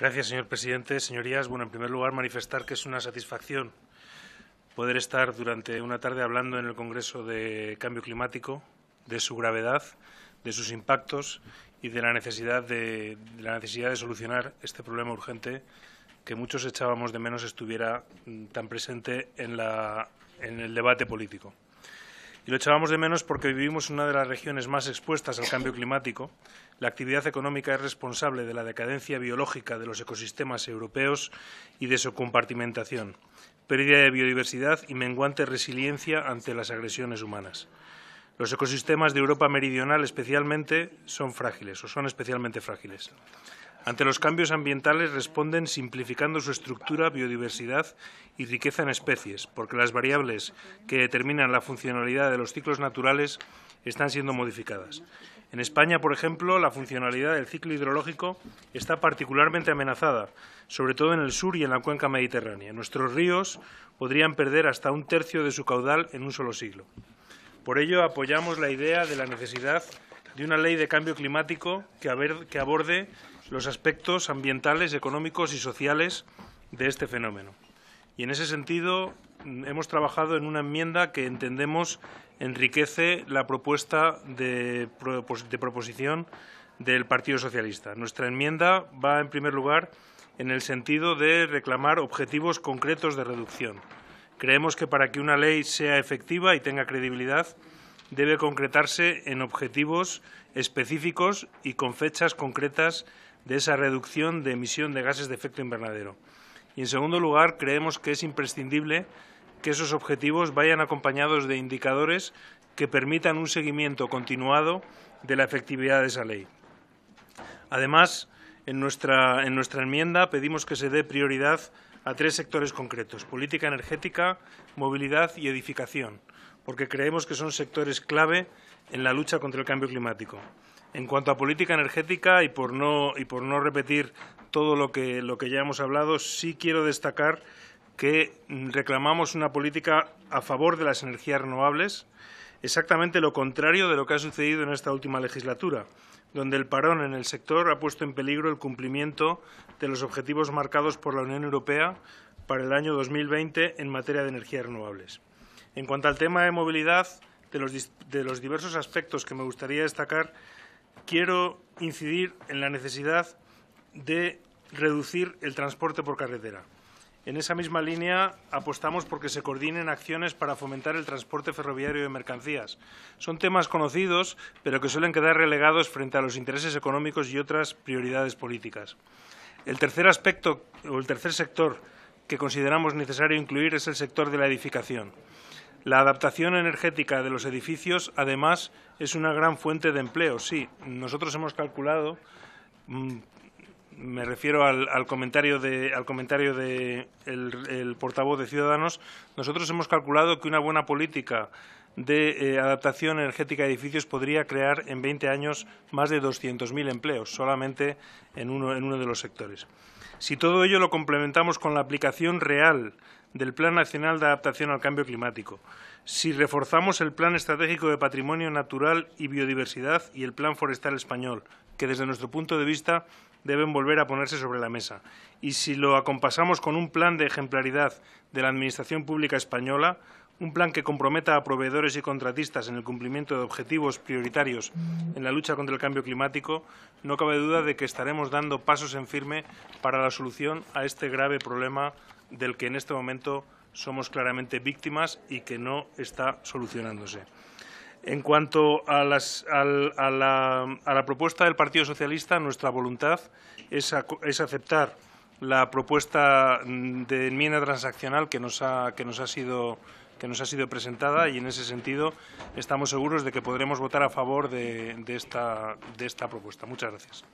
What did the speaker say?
Gracias, señor presidente. Señorías, bueno, en primer lugar, manifestar que es una satisfacción poder estar durante una tarde hablando en el Congreso de Cambio Climático, de su gravedad, de sus impactos y de la necesidad de, la necesidad de solucionar este problema urgente que muchos echábamos de menos estuviera mm, tan presente en el debate político y lo echábamos de menos porque vivimos en una de las regiones más expuestas al cambio climático. La actividad económica es responsable de la decadencia biológica de los ecosistemas europeos y de su compartimentación, pérdida de biodiversidad y menguante resiliencia ante las agresiones humanas. Los ecosistemas de Europa meridional especialmente son frágiles o son especialmente frágiles. Ante los cambios ambientales responden simplificando su estructura, biodiversidad y riqueza en especies, porque las variables que determinan la funcionalidad de los ciclos naturales están siendo modificadas. En España, por ejemplo, la funcionalidad del ciclo hidrológico está particularmente amenazada, sobre todo en el sur y en la cuenca mediterránea. Nuestros ríos podrían perder hasta un tercio de su caudal en un solo siglo. Por ello, apoyamos la idea de la necesidad de una ley de cambio climático que aborde los aspectos ambientales, económicos y sociales de este fenómeno. Y en ese sentido hemos trabajado en una enmienda que entendemos enriquece la propuesta de, proposición del Partido Socialista. Nuestra enmienda va, en primer lugar, en el sentido de reclamar objetivos concretos de reducción Creemos que para que una ley sea efectiva y tenga credibilidad debe concretarse en objetivos específicos y con fechas concretas de esa reducción de emisión de gases de efecto invernadero. Y, en segundo lugar, creemos que es imprescindible que esos objetivos vayan acompañados de indicadores que permitan un seguimiento continuado de la efectividad de esa ley. Además, en nuestra, enmienda pedimos que se dé prioridad a tres sectores concretos, política energética, movilidad y edificación, porque creemos que son sectores clave en la lucha contra el cambio climático. En cuanto a política energética, y por no, y por no repetir todo lo que, lo que ya hemos hablado, sí quiero destacar que reclamamos una política a favor de las energías renovables, Exactamente lo contrario de lo que ha sucedido en esta última legislatura, donde el parón en el sector ha puesto en peligro el cumplimiento de los objetivos marcados por la Unión Europea para el año 2020 en materia de energías renovables. En cuanto al tema de movilidad, de los, de los diversos aspectos que me gustaría destacar, quiero incidir en la necesidad de reducir el transporte por carretera. En esa misma línea apostamos porque se coordinen acciones para fomentar el transporte ferroviario de mercancías. Son temas conocidos, pero que suelen quedar relegados frente a los intereses económicos y otras prioridades políticas. El tercer aspecto o el tercer sector que consideramos necesario incluir es el sector de la edificación. La adaptación energética de los edificios, además, es una gran fuente de empleo. Sí, nosotros hemos calculado mm, me refiero al, comentario del al comentario portavoz de Ciudadanos. Nosotros hemos calculado que una buena política de eh, adaptación energética de edificios podría crear en 20 años más de 200.000 empleos solamente en uno, en uno de los sectores. Si todo ello lo complementamos con la aplicación real del Plan Nacional de Adaptación al Cambio Climático si reforzamos el Plan Estratégico de Patrimonio Natural y Biodiversidad y el Plan Forestal Español, que desde nuestro punto de vista deben volver a ponerse sobre la mesa, y si lo acompasamos con un plan de ejemplaridad de la Administración Pública Española, un plan que comprometa a proveedores y contratistas en el cumplimiento de objetivos prioritarios en la lucha contra el cambio climático, no cabe duda de que estaremos dando pasos en firme para la solución a este grave problema del que en este momento somos claramente víctimas y que no está solucionándose. En cuanto a, la, propuesta del Partido Socialista, nuestra voluntad es, aceptar la propuesta de enmienda transaccional que nos ha, sido presentada y en ese sentido estamos seguros de que podremos votar a favor de esta propuesta. Muchas gracias.